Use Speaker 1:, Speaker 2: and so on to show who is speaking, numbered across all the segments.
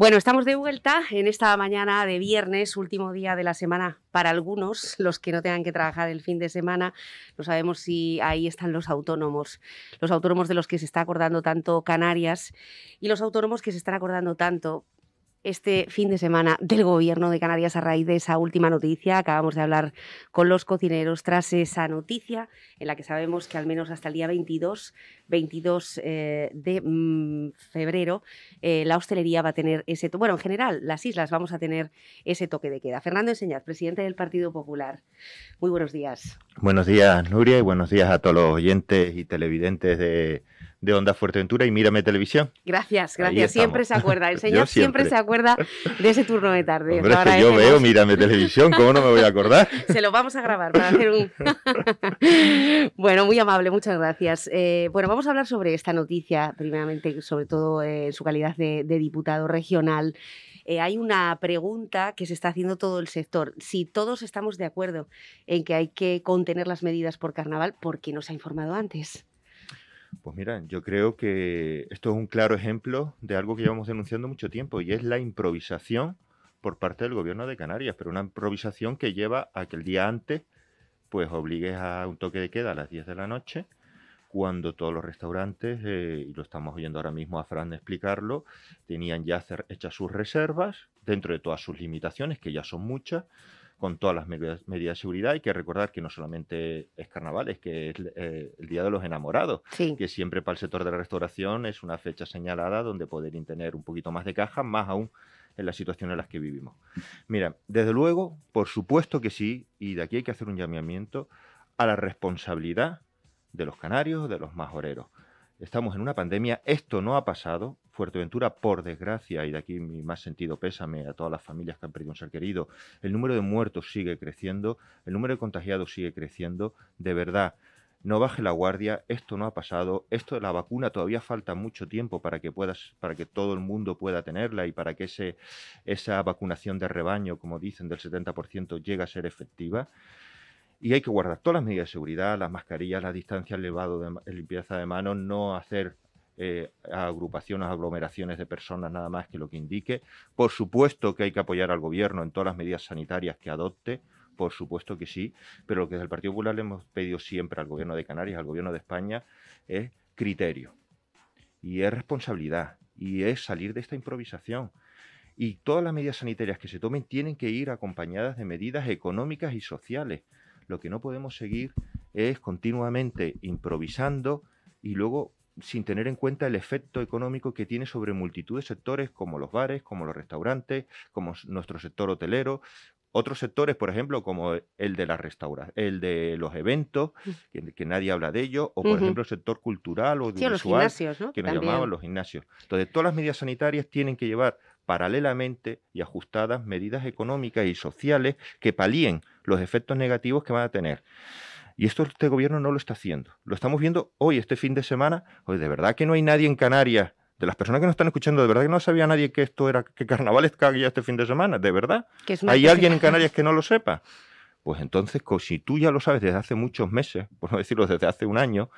Speaker 1: Bueno, estamos de vuelta en esta mañana de viernes, último día de la semana para algunos, los que no tengan que trabajar el fin de semana. No sabemos si ahí están los autónomos, los autónomos de los que se está acordando tanto Canarias y los autónomos que se están acordando tanto este fin de semana del Gobierno de Canarias a raíz de esa última noticia. Acabamos de hablar con los cocineros tras esa noticia en la que sabemos que al menos hasta el día 22, 22 eh, de mm, febrero eh, la hostelería va a tener ese... Bueno, en general, las islas vamos a tener ese toque de queda. Fernando Enseñaz, presidente del Partido Popular. Muy buenos días.
Speaker 2: Buenos días, Nuria, y buenos días a todos los oyentes y televidentes de de Onda Fuerteventura y Mírame Televisión.
Speaker 1: Gracias, gracias. Siempre se acuerda, el señor siempre. se acuerda de ese turno de tarde. yo veo
Speaker 2: Mírame Televisión, ¿cómo no me voy a acordar?
Speaker 1: se lo vamos a grabar para hacer un... bueno, muy amable, muchas gracias. Eh, bueno, vamos a hablar sobre esta noticia, primeramente, sobre todo eh, en su calidad de, diputado regional. Eh, hay una pregunta que se está haciendo todo el sector. Si todos estamos de acuerdo en que hay que contener las medidas por carnaval, ¿por qué no se ha informado antes?
Speaker 2: Pues mira, yo creo que esto es un claro ejemplo de algo que llevamos denunciando mucho tiempo y es la improvisación por parte del gobierno de Canarias, pero una improvisación que lleva a que el día antes pues obligues a un toque de queda a las 10 de la noche, cuando todos los restaurantes, eh, y lo estamos oyendo ahora mismo a Fran explicarlo, tenían ya hechas sus reservas dentro de todas sus limitaciones, que ya son muchas, con todas las medidas, de seguridad. Hay que recordar que no solamente es carnaval, es que es eh, el Día de los Enamorados, que siempre para el sector de la restauración es una fecha señalada donde poder tener un poquito más de caja, más aún en la situación en las que vivimos. Mira, desde luego, por supuesto que sí, y de aquí hay que hacer un llamamiento a la responsabilidad de los canarios, de los majoreros. Estamos en una pandemia, esto no ha pasado, Ventura por desgracia, y de aquí mi más sentido pésame a todas las familias que han perdido un ser querido, el número de muertos sigue creciendo, el número de contagiados sigue creciendo, de verdad no baje la guardia, esto no ha pasado, esto la vacuna todavía falta mucho tiempo para que puedas, para que todo el mundo pueda tenerla y para que ese, esa vacunación de rebaño, como dicen, del 70% llegue a ser efectiva. Y hay que guardar todas las medidas de seguridad, las mascarillas, las distancias, el de, limpieza de manos, no hacer eh, agrupaciones, aglomeraciones de personas nada más que lo que indique. Por supuesto que hay que apoyar al gobierno en todas las medidas sanitarias que adopte, por supuesto que sí, pero lo que desde el Partido Popular le hemos pedido siempre al gobierno de Canarias, al gobierno de España, es criterio y es responsabilidad y es salir de esta improvisación. Y todas las medidas sanitarias que se tomen tienen que ir acompañadas de medidas económicas y sociales. Lo que no podemos seguir es continuamente improvisando y luego sin tener en cuenta el efecto económico que tiene sobre multitud de sectores como los bares, como los restaurantes, como nuestro sector hotelero, otros sectores, por ejemplo, como el de las el de los eventos, mm. que, nadie habla de ello, o por ejemplo el sector cultural o de los gimnasios, ¿no? que nos llamaban los gimnasios. Entonces, todas las medidas sanitarias tienen que llevar paralelamente y ajustadas medidas económicas y sociales que palíen los efectos negativos que van a tener. Y esto este gobierno no lo está haciendo. Lo estamos viendo hoy, este fin de semana. Hoy, de verdad que no hay nadie en Canarias. De las personas que nos están escuchando, de verdad que no sabía nadie que esto era, que carnaval es ya este fin de semana, de verdad. ¿Hay alguien en Canarias que no lo sepa? Pues entonces, si tú ya lo sabes desde hace muchos meses, por no decirlo desde hace un año,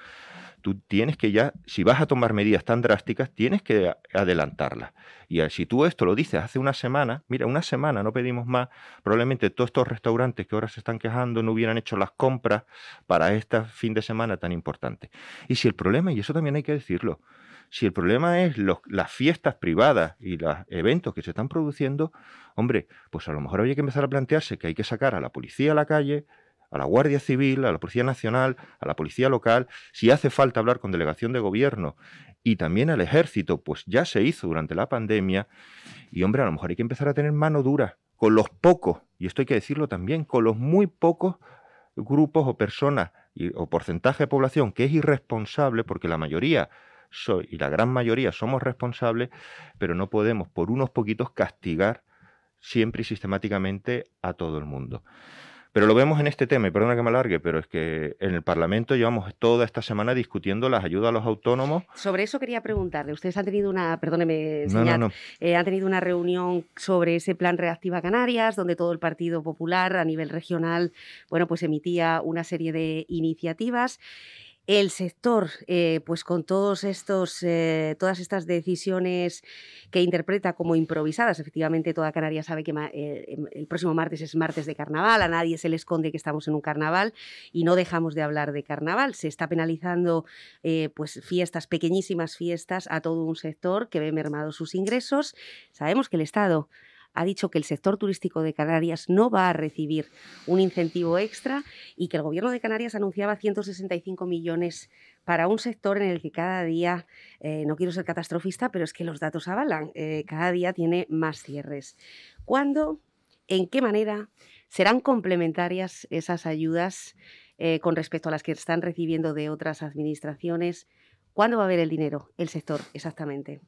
Speaker 2: tú tienes que ya, si vas a tomar medidas tan drásticas, tienes que adelantarlas. Y eh, si tú esto lo dices hace una semana, mira, una semana no pedimos más, probablemente todos estos restaurantes que ahora se están quejando no hubieran hecho las compras para este fin de semana tan importante. Y si el problema, y eso también hay que decirlo, si el problema es las fiestas privadas y los eventos que se están produciendo, hombre, pues a lo mejor había que empezar a plantearse que hay que sacar a la policía a la calle, a la Guardia Civil, a la Policía Nacional, a la Policía Local, si hace falta hablar con delegación de gobierno y también al ejército, pues ya se hizo durante la pandemia. Y hombre, a lo mejor hay que empezar a tener mano dura con los pocos, y esto hay que decirlo también, con los muy pocos grupos o personas o porcentaje de población que es irresponsable porque la mayoría soy, y la gran mayoría somos responsables, pero no podemos por unos poquitos castigar siempre y sistemáticamente a todo el mundo. Pero lo vemos en este tema, y perdona que me alargue, pero es que en el Parlamento llevamos toda esta semana discutiendo las ayudas a los autónomos.
Speaker 1: Sobre eso quería preguntarle. Ustedes han tenido una, perdóneme, eh, tenido una reunión sobre ese plan Reactiva Canarias, donde todo el Partido Popular a nivel regional, bueno, pues emitía una serie de iniciativas el sector, eh, pues con todos estos, eh, todas estas decisiones que interpreta como improvisadas, efectivamente toda Canaria sabe que eh, em, el próximo martes es martes de carnaval, a nadie se le esconde que estamos en un carnaval y no dejamos de hablar de carnaval, se está penalizando pues fiestas, pequeñísimas fiestas a todo un sector que ve mermados sus ingresos, sabemos que el Estado ha dicho que el sector turístico de Canarias no va a recibir un incentivo extra y que el Gobierno de Canarias anunciaba 165 millones para un sector en el que cada día, eh, no quiero ser catastrofista, pero es que los datos avalan, eh, cada día tiene más cierres. ¿Cuándo? ¿En qué manera serán complementarias esas ayudas eh, con respecto a las que están recibiendo de otras administraciones? ¿Cuándo va a haber el dinero, el sector exactamente?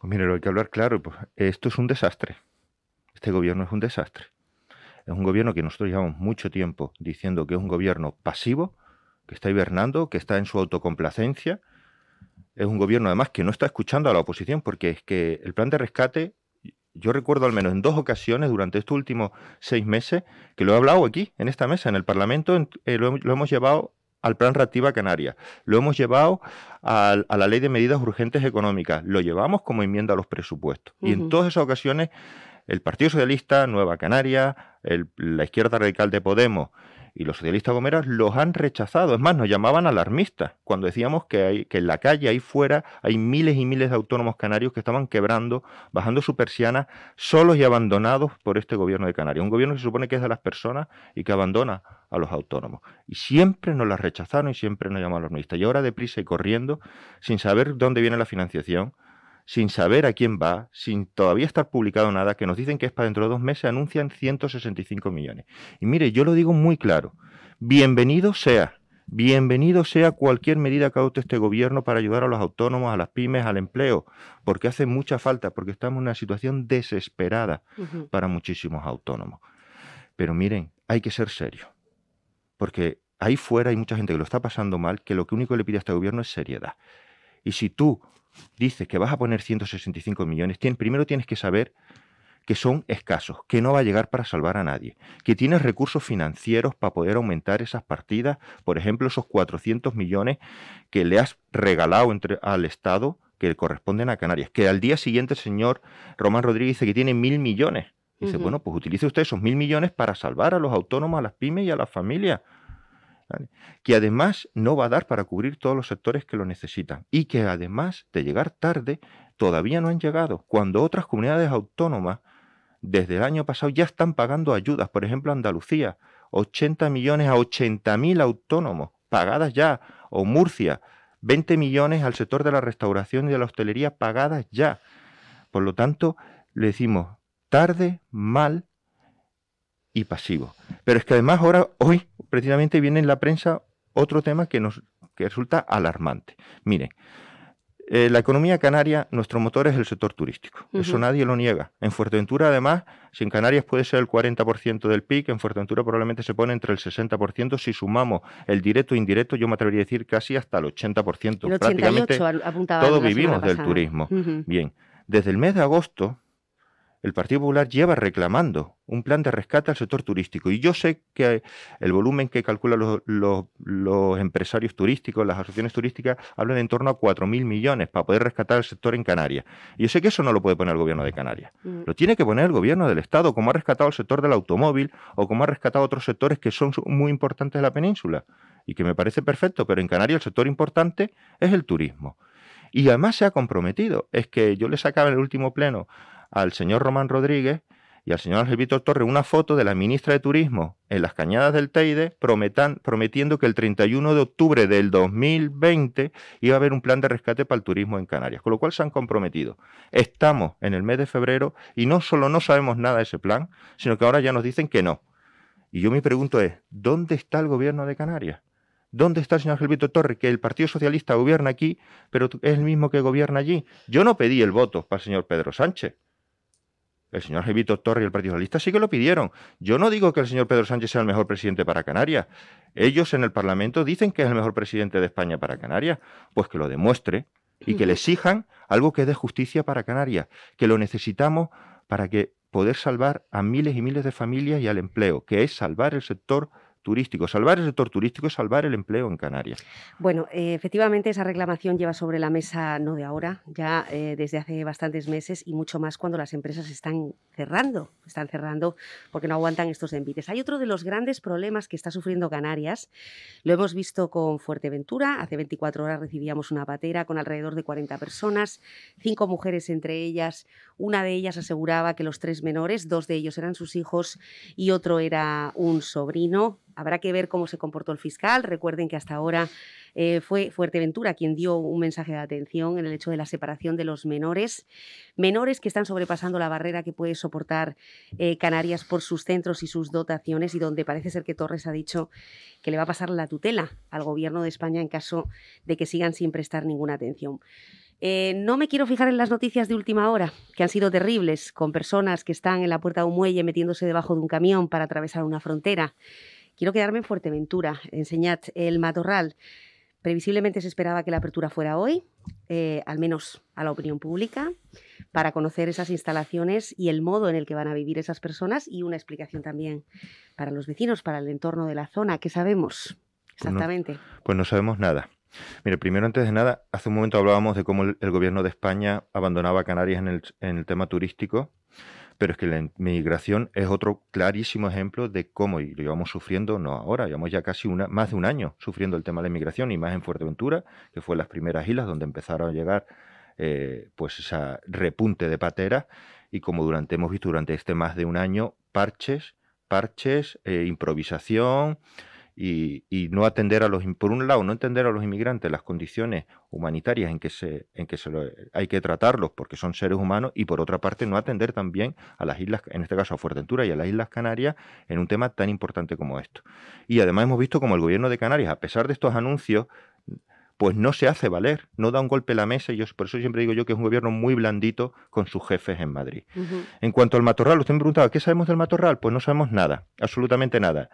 Speaker 2: Pues mire, lo hay que hablar claro, pues esto es un desastre. Este gobierno es un desastre. Es un gobierno que nosotros llevamos mucho tiempo diciendo que es un gobierno pasivo, que está hibernando, que está en su autocomplacencia. Es un gobierno además que no está escuchando a la oposición porque es que el plan de rescate, yo recuerdo al menos en dos ocasiones durante estos últimos seis meses que lo he hablado aquí, en esta mesa, en el Parlamento, eh, lo hemos llevado al Plan Reactiva Canarias, lo hemos llevado a, la Ley de Medidas Urgentes Económicas, lo llevamos como enmienda a los presupuestos. Y en todas esas ocasiones, el Partido Socialista, Nueva Canaria, la izquierda radical de Podemos y los socialistas gomeras los han rechazado. Es más, nos llamaban alarmistas cuando decíamos que, que en la calle ahí fuera hay miles y miles de autónomos canarios que estaban quebrando, bajando su persiana, solos y abandonados por este gobierno de Canarias. Un gobierno que se supone que es de las personas y que abandona a los autónomos. Y siempre nos las rechazaron y siempre nos llamaban alarmistas. Y ahora deprisa y corriendo, sin saber dónde viene la financiación, sin saber a quién va, sin todavía estar publicado nada, que nos dicen que es para dentro de dos meses, anuncian 165 millones. Y mire, yo lo digo muy claro, bienvenido sea, bienvenido sea cualquier medida que adopte este gobierno para ayudar a los autónomos, a las pymes, al empleo, porque hace mucha falta, porque estamos en una situación desesperada para muchísimos autónomos. Pero miren, hay que ser serios, porque ahí fuera hay mucha gente que lo está pasando mal, que lo que único que le pide a este gobierno es seriedad. Y si tú dices que vas a poner 165 millones, primero tienes que saber que son escasos, que no va a llegar para salvar a nadie, que tienes recursos financieros para poder aumentar esas partidas, por ejemplo, esos 400 millones que le has regalado al Estado que corresponden a Canarias, que al día siguiente el señor Román Rodríguez dice que tiene mil millones. Dice, bueno, pues utilice usted esos mil millones para salvar a los autónomos, a las pymes y a las familias que además no va a dar para cubrir todos los sectores que lo necesitan y que además de llegar tarde todavía no han llegado cuando otras comunidades autónomas desde el año pasado ya están pagando ayudas, por ejemplo Andalucía, 80 millones a 80 mil autónomos pagadas ya, o Murcia, 20 millones al sector de la restauración y de la hostelería pagadas ya. Por lo tanto, le decimos tarde, mal y pasivo. Pero es que además ahora, hoy, precisamente viene en la prensa otro tema que nos que resulta alarmante. Mire, eh, la economía canaria, nuestro motor es el sector turístico. Eso nadie lo niega. En Fuerteventura, además, si en Canarias puede ser el 40% del PIB, en Fuerteventura probablemente se pone entre el 60%. Si sumamos el directo e indirecto, yo me atrevería a decir casi hasta el 80%. El 88, Prácticamente todos vivimos del turismo. Bien, desde el mes de agosto, el Partido Popular lleva reclamando un plan de rescate al sector turístico. Y yo sé que el volumen que calculan los, empresarios turísticos, las asociaciones turísticas, hablan de en torno a 4.000 millones para poder rescatar el sector en Canarias. Y yo sé que eso no lo puede poner el gobierno de Canarias. Mm. Lo tiene que poner el gobierno del Estado, como ha rescatado el sector del automóvil o como ha rescatado otros sectores que son muy importantes de la península. Y que me parece perfecto, pero en Canarias el sector importante es el turismo. Y además se ha comprometido. Es que yo le sacaba en el último pleno al señor Román Rodríguez y al señor Ángel Víctor Torres una foto de la ministra de Turismo en las cañadas del Teide prometan, prometiendo que el 31 de octubre del 2020 iba a haber un plan de rescate para el turismo en Canarias, con lo cual se han comprometido. Estamos en el mes de febrero y no solo no sabemos nada de ese plan, sino que ahora ya nos dicen que no. Y yo me pregunto es, ¿dónde está el gobierno de Canarias? ¿Dónde está el señor Ángel Torre? Que el Partido Socialista gobierna aquí, pero es el mismo que gobierna allí. Yo no pedí el voto para el señor Pedro Sánchez el señor Jevito Torres y el Partido Socialista sí que lo pidieron. Yo no digo que el señor Pedro Sánchez sea el mejor presidente para Canarias. Ellos en el Parlamento dicen que es el mejor presidente de España para Canarias. Pues que lo demuestre y que le exijan algo que dé justicia para Canarias, que lo necesitamos para que poder salvar a miles y miles de familias y al empleo, que es salvar el sector turístico, salvar el sector turístico, salvar el empleo en Canarias.
Speaker 1: Bueno, eh, efectivamente esa reclamación lleva sobre la mesa no de ahora, ya eh, desde hace bastantes meses y mucho más cuando las empresas están cerrando, están cerrando porque no aguantan estos envites. Hay otro de los grandes problemas que está sufriendo Canarias, lo hemos visto con Fuerteventura, hace 24 horas recibíamos una patera con alrededor de 40 personas, cinco mujeres entre ellas, una de ellas aseguraba que los tres menores, dos de ellos eran sus hijos y otro era un sobrino. Habrá que ver cómo se comportó el fiscal. Recuerden que hasta ahora eh, fue Fuerteventura quien dio un mensaje de atención en el hecho de la separación de los menores, menores que están sobrepasando la barrera que puede soportar eh, Canarias por sus centros y sus dotaciones y donde parece ser que Torres ha dicho que le va a pasar la tutela al Gobierno de España en caso de que sigan sin prestar ninguna atención. Eh, no me quiero fijar en las noticias de última hora, que han sido terribles, con personas que están en la puerta de un muelle metiéndose debajo de un camión para atravesar una frontera. Quiero quedarme en Fuerteventura, enseñad el matorral. Previsiblemente se esperaba que la apertura fuera hoy, eh, al menos a la opinión pública, para conocer esas instalaciones y el modo en el que van a vivir esas personas y una explicación también para los vecinos, para el entorno de la zona, que sabemos
Speaker 2: pues exactamente. pues no sabemos nada. Mire, primero, antes de nada, hace un momento hablábamos de cómo el, gobierno de España abandonaba Canarias en el, tema turístico pero es que la inmigración es otro clarísimo ejemplo de cómo y lo llevamos sufriendo no ahora, llevamos ya casi una, más de un año sufriendo el tema de la inmigración, y más en Fuerteventura, que fue las primeras islas donde empezaron a llegar eh, pues esa repunte de pateras y como durante hemos visto durante este más de un año parches, parches, eh, improvisación, y, no atender a los, por un lado, no entender a los inmigrantes las condiciones humanitarias en que, se, en que se hay que tratarlos porque son seres humanos y por otra parte no atender también a las islas, en este caso a Fuerteventura y a las Islas Canarias en un tema tan importante como esto. Y además hemos visto como el gobierno de Canarias, a pesar de estos anuncios, pues no se hace valer, no da un golpe a la mesa y yo, por eso siempre digo yo que es un gobierno muy blandito con sus jefes en Madrid. En cuanto al matorral, usted me preguntaba, ¿qué sabemos del matorral? Pues no sabemos nada, absolutamente nada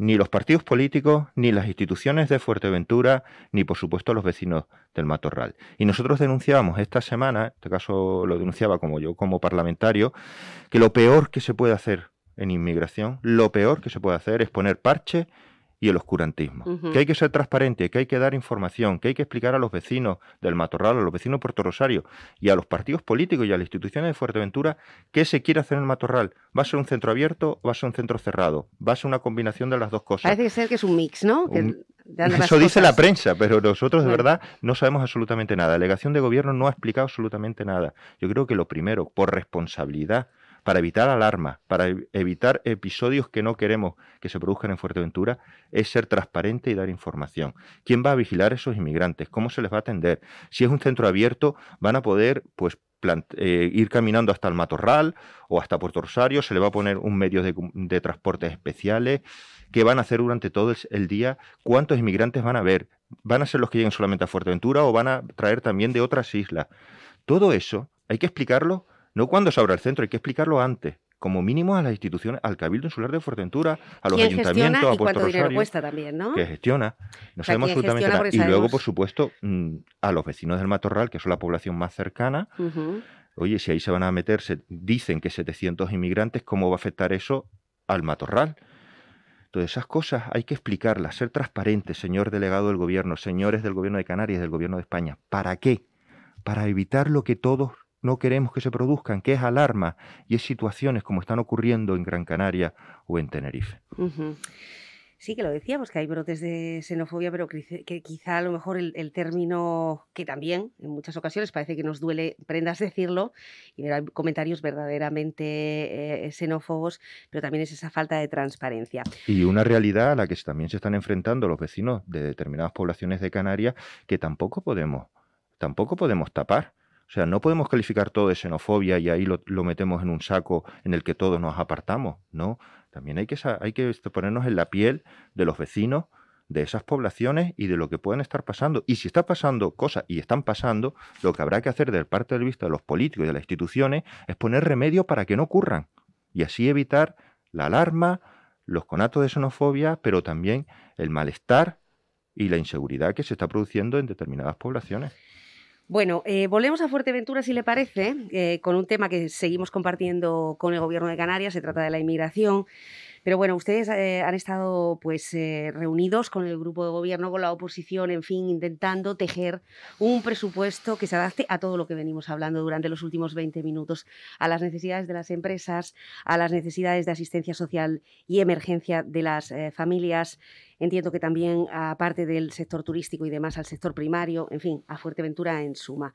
Speaker 2: ni los partidos políticos, ni las instituciones de Fuerteventura, ni por supuesto los vecinos del Matorral. Y nosotros denunciábamos esta semana, en este caso lo denunciaba como yo, como parlamentario, que lo peor que se puede hacer en inmigración, lo peor que se puede hacer es poner parche y el oscurantismo. Que hay que ser transparente, que hay que dar información, que hay que explicar a los vecinos del Matorral, a los vecinos de Puerto Rosario y a los partidos políticos y a las instituciones de Fuerteventura qué se quiere hacer en el Matorral. ¿Va a ser un centro abierto o va a ser un centro cerrado? ¿Va a ser una combinación de las dos cosas? Parece
Speaker 1: ser que es un mix, ¿no? Eso dice la
Speaker 2: prensa, pero nosotros de verdad no sabemos absolutamente nada. La delegación de gobierno no ha explicado absolutamente nada. Yo creo que lo primero, por responsabilidad para evitar alarmas, para evitar episodios que no queremos que se produzcan en Fuerteventura, es ser transparente y dar información. ¿Quién va a vigilar a esos inmigrantes? ¿Cómo se les va a atender? Si es un centro abierto, van a poder, pues, eh, ir caminando hasta el Matorral o hasta Puerto Rosario, se le va a poner un medio de, transportes especiales, que van a hacer durante todo el, día, cuántos inmigrantes van a ver? van a ser los que lleguen solamente a Fuerteventura o van a traer también de otras islas. Todo eso hay que explicarlo no cuando se abra el centro, hay que explicarlo antes como mínimo a las instituciones, al Cabildo Insular de Fuerteventura, a los ayuntamientos, a Puerto Rosario,
Speaker 1: también, ¿no? que
Speaker 2: gestiona, no sabemos absolutamente nada. Y luego, por supuesto, mm, a los vecinos del Matorral, que son la población más cercana, oye, si ahí se van a meter, dicen que 700 inmigrantes, ¿cómo va a afectar eso al Matorral? Todas esas cosas hay que explicarlas, ser transparentes, señor delegado del gobierno, señores del gobierno de Canarias, del gobierno de España. ¿Para qué? Para evitar lo que todos no queremos que se produzcan, que es alarma y es situaciones como están ocurriendo en Gran Canaria o en Tenerife.
Speaker 1: Sí, que lo decíamos, que hay brotes de xenofobia, pero que quizá a lo mejor el, término, que también en muchas ocasiones parece que nos duele, prendas decirlo, y hay comentarios verdaderamente eh, xenófobos, pero también es esa falta de transparencia.
Speaker 2: Y una realidad a la que también se están enfrentando los vecinos de determinadas poblaciones de Canarias que tampoco podemos, tampoco podemos tapar o sea, no podemos calificar todo de xenofobia y ahí lo, metemos en un saco en el que todos nos apartamos, ¿no? También hay que, hay que este, ponernos en la piel de los vecinos, de esas poblaciones y de lo que pueden estar pasando. Y si está pasando cosas y están pasando, lo que habrá que hacer del parte del vista de los políticos y de las instituciones es poner remedio para que no ocurran y así evitar la alarma, los conatos de xenofobia, pero también el malestar y la inseguridad que se está produciendo en determinadas poblaciones.
Speaker 1: Bueno, eh, volvemos a Fuerteventura, si le parece, eh, con un tema que seguimos compartiendo con el Gobierno de Canarias, se trata de la inmigración. Pero bueno, ustedes eh, han estado pues reunidos con el grupo de gobierno, con la oposición, en fin, intentando tejer un presupuesto que se adapte a todo lo que venimos hablando durante los últimos 20 minutos, a las necesidades de las empresas, a las necesidades de asistencia social y emergencia de las familias Entiendo que también, aparte del sector turístico y demás, al sector primario, en fin, a Fuerteventura en suma.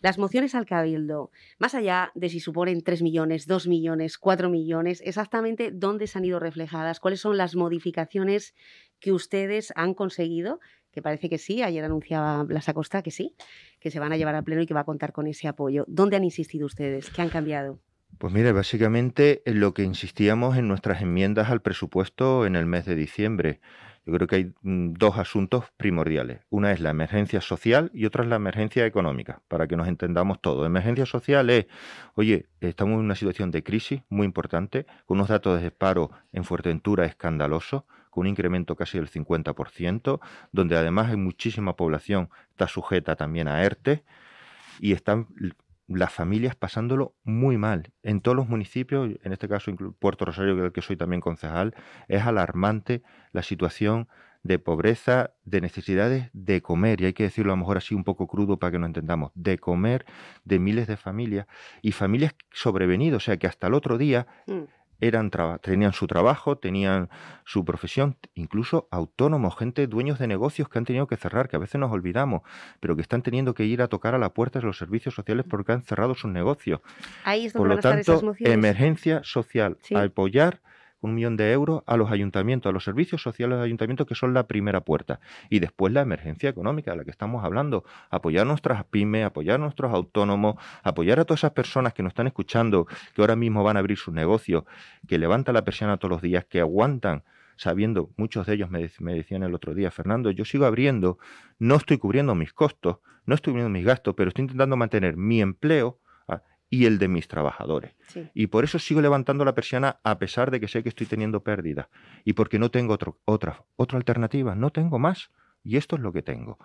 Speaker 1: Las mociones al Cabildo, más allá de si suponen 3 millones, 2 millones, 4 millones, exactamente dónde se han ido reflejadas, cuáles son las modificaciones que ustedes han conseguido, que parece que sí, ayer anunciaba Blas Acosta que sí, que se van a llevar al Pleno y que va a contar con ese apoyo. ¿Dónde han insistido ustedes? ¿Qué han cambiado?
Speaker 2: Pues mire, básicamente en lo que insistíamos en nuestras enmiendas al presupuesto en el mes de diciembre. Yo creo que hay mm, dos asuntos primordiales. Una es la emergencia social y otra es la emergencia económica, para que nos entendamos todos. Emergencia social es, oye, estamos en una situación de crisis muy importante, con unos datos de disparo en Fuerteventura escandalosos, con un incremento casi del 50%, donde además hay muchísima población está sujeta también a ERTE y están las familias pasándolo muy mal. En todos los municipios, en este caso Puerto Rosario, del que soy también concejal, es alarmante la situación de pobreza, de necesidades de comer, y hay que decirlo a lo mejor así un poco crudo para que no entendamos, de comer de miles de familias y familias sobrevenidas, o sea que hasta el otro día mm eran tenían su trabajo, tenían su profesión, incluso autónomos, gente, dueños de negocios que han tenido que cerrar, que a veces nos olvidamos, pero que están teniendo que ir a tocar a la puerta de los servicios sociales porque han cerrado sus negocios. Por lo tanto, emergencia social, apoyar un millón de euros a los ayuntamientos, a los servicios sociales de ayuntamientos, que son la primera puerta. Y después la emergencia económica de la que estamos hablando. Apoyar a nuestras pymes, apoyar a nuestros autónomos, apoyar a todas esas personas que nos están escuchando, que ahora mismo van a abrir sus negocios, que levantan la persiana todos los días, que aguantan sabiendo, muchos de ellos me, me, decían el otro día, Fernando, yo sigo abriendo, no estoy cubriendo mis costos, no estoy cubriendo mis gastos, pero estoy intentando mantener mi empleo, y el de mis trabajadores. Y por eso sigo levantando la persiana a pesar de que sé que estoy teniendo pérdidas y porque no tengo otra otra, otra alternativa, no tengo más. Y esto es lo que tengo.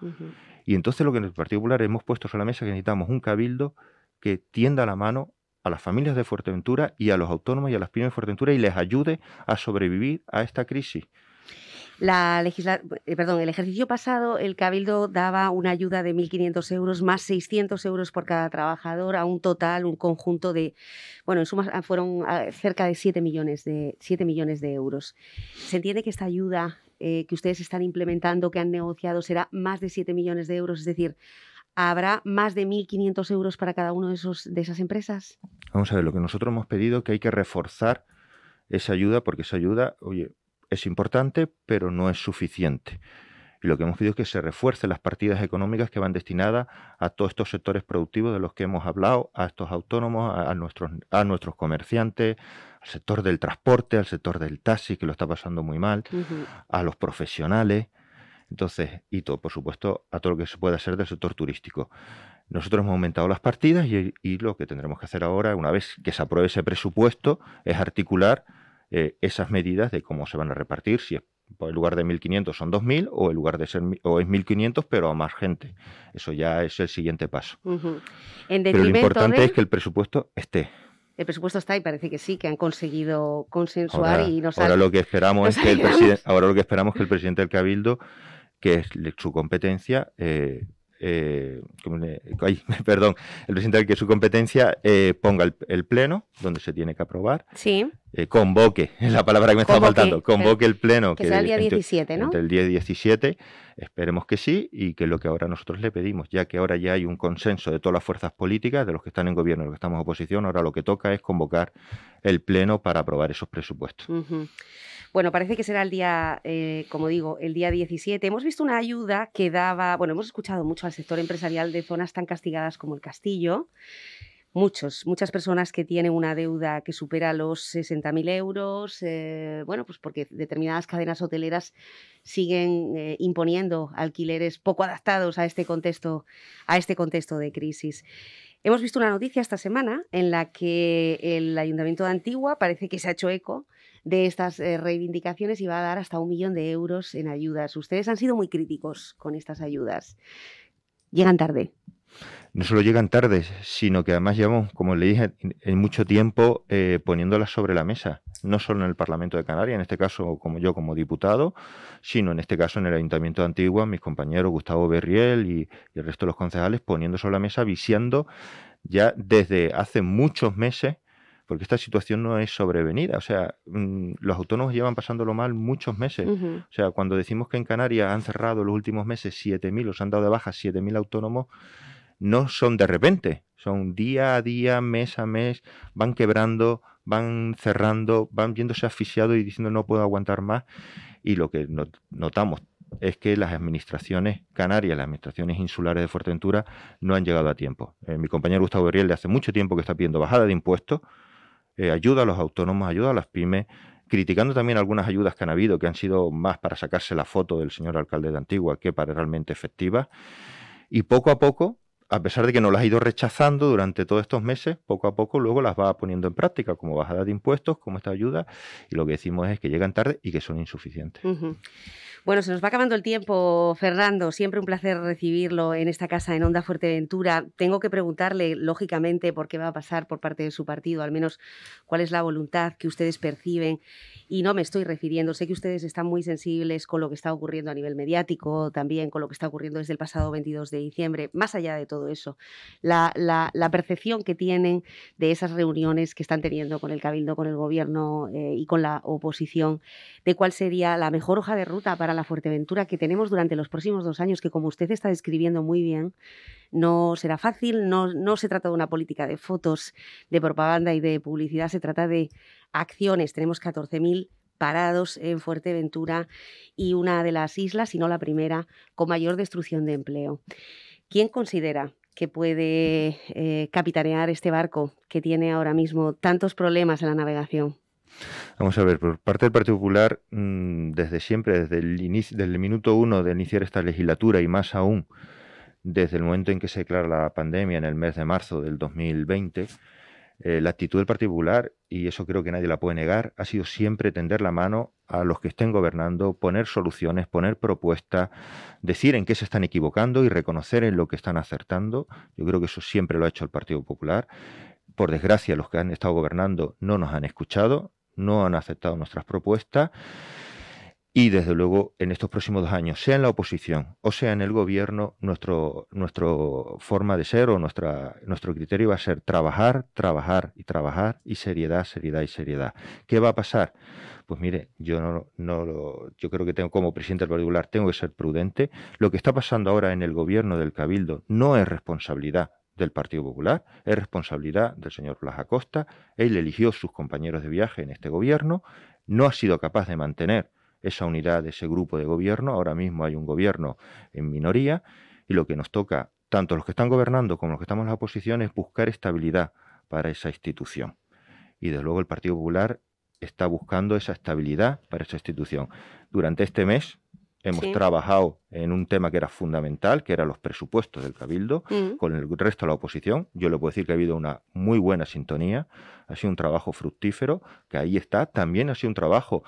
Speaker 2: Y entonces lo que en particular hemos puesto sobre la mesa es que necesitamos un cabildo que tienda la mano a las familias de Fuerteventura y a los autónomos y a las pymes de Fuerteventura y les ayude a sobrevivir a esta crisis
Speaker 1: legisla... Eh, perdón, el ejercicio pasado el Cabildo daba una ayuda de 1.500 euros más 600 euros por cada trabajador a un total, un conjunto de, bueno, en suma ah, fueron ah, cerca de 7 millones de, 7 millones de euros. Se entiende que esta ayuda eh, que ustedes están implementando, que han negociado, será más de 7 millones de euros, es decir, ¿Habrá más de 1.500 euros para cada uno de, esos, de esas empresas?
Speaker 2: Vamos a ver, lo que nosotros hemos pedido es que hay que reforzar esa ayuda, porque esa ayuda, oye, es importante, pero no es suficiente. Y lo que hemos pedido es que se refuercen las partidas económicas que van destinadas a todos estos sectores productivos de los que hemos hablado, a estos autónomos, a, nuestros, a nuestros comerciantes, al sector del transporte, al sector del taxi, que lo está pasando muy mal, a los profesionales. Entonces, y todo, por supuesto, a todo lo que se pueda hacer del sector turístico. Nosotros hemos aumentado las partidas y lo que tendremos que hacer ahora, una vez que se apruebe ese presupuesto, es articular eh, esas medidas de cómo se van a repartir, si es en lugar de 1.500 son 2.000 o en lugar de ser o es 1.500 pero a más gente. Eso ya es el siguiente paso.
Speaker 1: pero lo importante es
Speaker 2: que el presupuesto esté.
Speaker 1: El presupuesto está y parece que sí, que han conseguido consensuar y no ahora lo que esperamos es que el presidente,
Speaker 2: ahora lo que esperamos que el presidente del Cabildo, que es su competencia, eh, eh, perdón, el presidente que su competencia ponga el, pleno donde se tiene que aprobar sí. Eh, convoque, es la palabra que me está faltando, convoque el pleno. Que, el día 17, ¿no? el día 17, esperemos que sí, y que lo que ahora nosotros le pedimos, ya que ahora ya hay un consenso de todas las fuerzas políticas, de los que están en gobierno, y los que estamos en oposición, ahora lo que toca es convocar el pleno para aprobar esos presupuestos.
Speaker 1: Bueno, parece que será el día, eh, como digo, el día 17. Hemos visto una ayuda que daba, bueno, hemos escuchado mucho al sector empresarial de zonas tan castigadas como el Castillo muchos, muchas personas que tienen una deuda que supera los 60.000 euros, eh, bueno, pues porque determinadas cadenas hoteleras siguen eh, imponiendo alquileres poco adaptados a este contexto, a este contexto de crisis. Hemos visto una noticia esta semana en la que el Ayuntamiento de Antigua parece que se ha hecho eco de estas eh, reivindicaciones y va a dar hasta un millón de euros en ayudas. Ustedes han sido muy críticos con estas ayudas.
Speaker 2: Llegan tarde no solo llegan tarde, sino que además llevamos, como le dije, en mucho tiempo eh, poniéndolas sobre la mesa, no solo en el Parlamento de Canarias, en este caso como yo como diputado, sino en este caso en el Ayuntamiento de Antigua, mis compañeros Gustavo Berriel y, el resto de los concejales poniendo sobre la mesa, viciando ya desde hace muchos meses porque esta situación no es sobrevenida. O sea, mm, los autónomos llevan pasándolo mal muchos meses. O sea, cuando decimos que en Canarias han cerrado los últimos meses 7.000 o se han dado de baja 7.000 autónomos, no son de repente, son día a día, mes a mes, van quebrando, van cerrando, van viéndose asfixiados y diciendo no puedo aguantar más. Y lo que notamos es que las administraciones canarias, las administraciones insulares de Fuerteventura, no han llegado a tiempo. Eh, mi compañero Gustavo Uriel de hace mucho tiempo que está pidiendo bajada de impuestos, eh, ayuda a los autónomos, ayuda a las pymes, criticando también algunas ayudas que han habido, que han sido más para sacarse la foto del señor alcalde de Antigua que para realmente efectivas. Y poco a poco a pesar de que no las ha ido rechazando durante todos estos meses, poco a poco luego las va poniendo en práctica, como bajada de impuestos, como esta ayuda, y lo que decimos es que llegan tarde y que son insuficientes.
Speaker 1: Bueno, se nos va acabando el tiempo, Fernando. Siempre un placer recibirlo en esta casa en Onda Fuerteventura. Tengo que preguntarle, lógicamente, por qué va a pasar por parte de su partido, al menos cuál es la voluntad que ustedes perciben. Y no me estoy refiriendo, sé que ustedes están muy sensibles con lo que está ocurriendo a nivel mediático, también con lo que está ocurriendo desde el pasado 22 de diciembre, más allá de todo eso, la, percepción que tienen de esas reuniones que están teniendo con el Cabildo, con el Gobierno eh, y con la oposición, de cuál sería la mejor hoja de ruta para la Fuerteventura que tenemos durante los próximos dos años, que como usted está describiendo muy bien, no será fácil, no, no se trata de una política de fotos, de propaganda y de publicidad, se trata de acciones. Tenemos 14.000 parados en Fuerteventura y una de las islas, si no la primera, con mayor destrucción de empleo. ¿Quién considera que puede eh, capitanear este barco que tiene ahora mismo tantos problemas en la navegación?
Speaker 2: Vamos a ver, por parte del Partido mm, desde siempre, desde el, minuto uno de iniciar esta legislatura y más aún desde el momento en que se declara la pandemia en el mes de marzo del 2020, eh, la actitud del Partido Popular, y eso creo que nadie la puede negar, ha sido siempre tender la mano a los que estén gobernando, poner soluciones, poner propuestas, decir en qué se están equivocando y reconocer en lo que están acertando. Yo creo que eso siempre lo ha hecho el Partido Popular. Por desgracia, los que han estado gobernando no nos han escuchado, no han aceptado nuestras propuestas. Y desde luego, en estos próximos dos años, sea en la oposición o sea en el gobierno, nuestra forma de ser o nuestra, nuestro criterio va a ser trabajar, trabajar y trabajar y seriedad, seriedad y seriedad. ¿Qué va a pasar? Pues mire, yo no, no lo, yo creo que tengo como presidente del particular tengo que ser prudente. Lo que está pasando ahora en el gobierno del Cabildo no es responsabilidad del Partido Popular, es responsabilidad del señor Blas Acosta. Él eligió sus compañeros de viaje en este gobierno, no ha sido capaz de mantener esa unidad, ese grupo de gobierno. Ahora mismo hay un gobierno en minoría y lo que nos toca, tanto los que están gobernando como los que estamos en la oposición, es buscar estabilidad para esa institución. Y desde luego el Partido Popular está buscando esa estabilidad para esa institución. Durante este mes, Hemos trabajado en un tema que era fundamental, que eran los presupuestos del Cabildo, mm. con el resto de la oposición. Yo le puedo decir que ha habido una muy buena sintonía, ha sido un trabajo fructífero, que ahí está. También ha sido un trabajo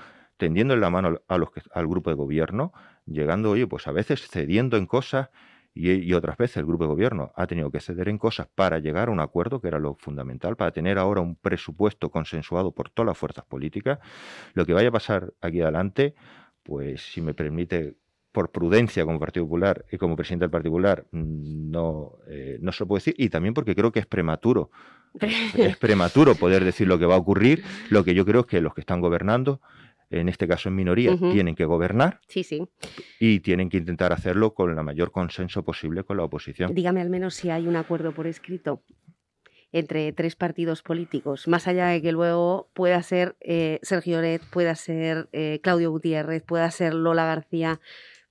Speaker 2: tendiendo la mano a los al grupo de gobierno, llegando, oye, pues a veces cediendo en cosas y, otras veces el grupo de gobierno ha tenido que ceder en cosas para llegar a un acuerdo, que era lo fundamental, para tener ahora un presupuesto consensuado por todas las fuerzas políticas. Lo que vaya a pasar aquí adelante, pues si me permite por prudencia como Partido Popular y como presidente del Partido Popular mm, no, eh, no se lo puedo decir y también porque creo que es prematuro. es prematuro poder decir lo que va a ocurrir. Lo que yo creo es que los que están gobernando en este caso en minoría, tienen que gobernar sí, sí. y tienen que intentar hacerlo con el mayor consenso posible con la oposición.
Speaker 1: Dígame al menos si hay un acuerdo por escrito entre tres partidos políticos, más allá de que luego pueda ser eh, Sergio Oret, pueda ser eh, Claudio Gutiérrez, pueda ser Lola García,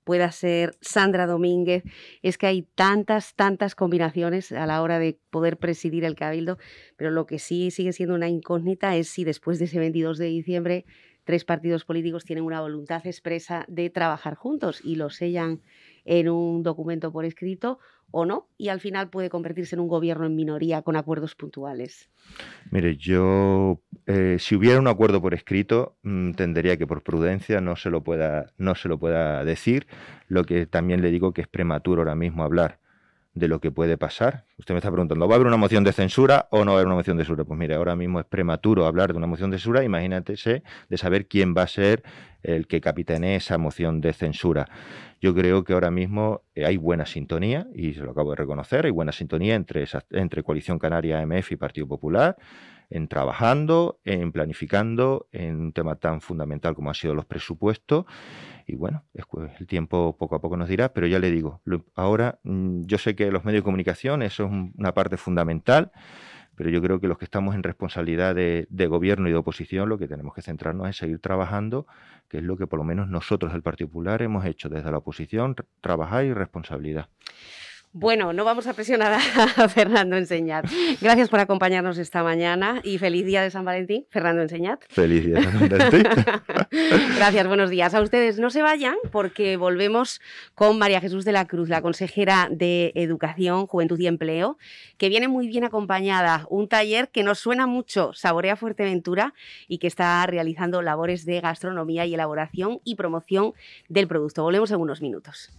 Speaker 1: pueda ser Sandra Domínguez, es que hay tantas, tantas combinaciones a la hora de poder presidir el cabildo, pero lo que sí sigue siendo una incógnita es si después de ese 22 de diciembre tres partidos políticos tienen una voluntad expresa de trabajar juntos y lo sellan en un documento por escrito o no, y al final puede convertirse en un gobierno en minoría con acuerdos puntuales.
Speaker 2: Mire, yo, eh, si hubiera un acuerdo por escrito, mm, tendría que por prudencia no se, lo pueda, no se lo pueda decir, lo que también le digo que es prematuro ahora mismo hablar de lo que puede pasar. Usted me está preguntando, ¿va a haber una moción de censura o no va a haber una moción de censura? Pues mire, ahora mismo es prematuro hablar de una moción de censura, imagínate de saber quién va a ser el que capitanee esa moción de censura. Yo creo que ahora mismo eh, hay buena sintonía, y se lo acabo de reconocer, hay buena sintonía entre, esa, entre Coalición Canaria, MF y Partido Popular en trabajando, en planificando, en un tema tan fundamental como han sido los presupuestos. Y bueno, el tiempo poco a poco nos dirá, pero ya le digo, ahora mm, yo sé que los medios de comunicación, eso es una parte fundamental, pero yo creo que los que estamos en responsabilidad de, de gobierno y de oposición, lo que tenemos que centrarnos es seguir trabajando, que es lo que por lo menos nosotros del Partido Popular hemos hecho desde la oposición, trabajar y responsabilidad.
Speaker 1: Bueno, no vamos a presionar a Fernando Enseñat. Gracias por acompañarnos esta mañana y feliz día de San Valentín, Fernando Enseñat.
Speaker 2: Feliz día de San Valentín.
Speaker 1: Gracias, buenos días a ustedes. No se vayan porque volvemos con María Jesús de la Cruz, la consejera de Educación, Juventud y Empleo, que viene muy bien acompañada. Un taller que nos suena mucho, Saborea Fuerteventura, y que está realizando labores de gastronomía y elaboración y promoción del producto. Volvemos en unos minutos.